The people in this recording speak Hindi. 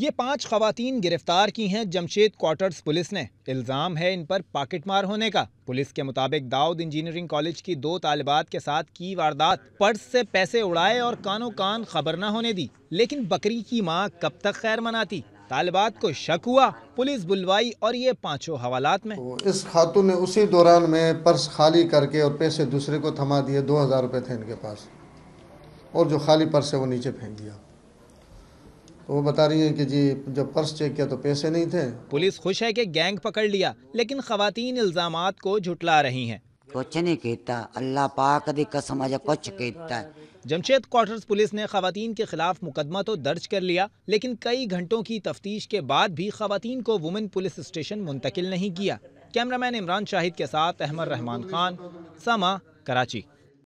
ये पांच खवतान गिरफ्तार की हैं जमशेद क्वार्टर्स पुलिस ने इल्ज़ाम है इन पर पाकिटमार होने का पुलिस के मुताबिक दाऊद इंजीनियरिंग कॉलेज की दो तालिबात के साथ की वारदात पर्स से पैसे उड़ाए और कानों कान खबर न होने दी लेकिन बकरी की माँ कब तक खैर मनाती तालिबात को शक हुआ पुलिस बुलवाई और ये पांचों हवालात में तो इस खातून ने उसी दौरान में पर्स खाली करके और पैसे दूसरे को थमा दिए दो हज़ार रुपये थे इनके पास और जो खाली पर्स है वो नीचे फेंक दिया वो बता रही है कि जी जब पर्स चेक किया तो पैसे नहीं थे पुलिस खुश है कि गैंग पकड़ लिया लेकिन खातन इल्जाम को झुटला रही हैं कुछ नहीं कहता अल्लाह पाक दी कसम आज कुछ कहता है जमशेद क्वार्टर पुलिस ने खातन के खिलाफ मुकदमा तो दर्ज कर लिया लेकिन कई घंटों की तफ्तीश के बाद भी खातन को वुमेन पुलिस स्टेशन मुंतकिल नहीं किया कैमरामैन इमरान शाहिद के साथ अहमद रहमान खान समा कराची